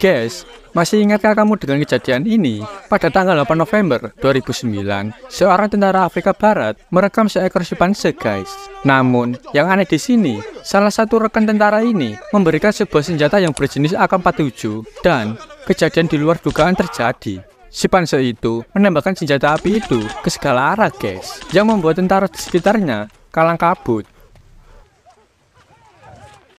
Guys, masih ingatkah kamu dengan kejadian ini? Pada tanggal 8 November 2009, seorang tentara Afrika Barat merekam seekor simpanse, guys. Namun, yang aneh di sini, salah satu rekan tentara ini memberikan sebuah senjata yang berjenis AK-47 dan kejadian di luar dugaan terjadi. Simpanse itu menembakkan senjata api itu ke segala arah, guys, yang membuat tentara di sekitarnya kalang kabut.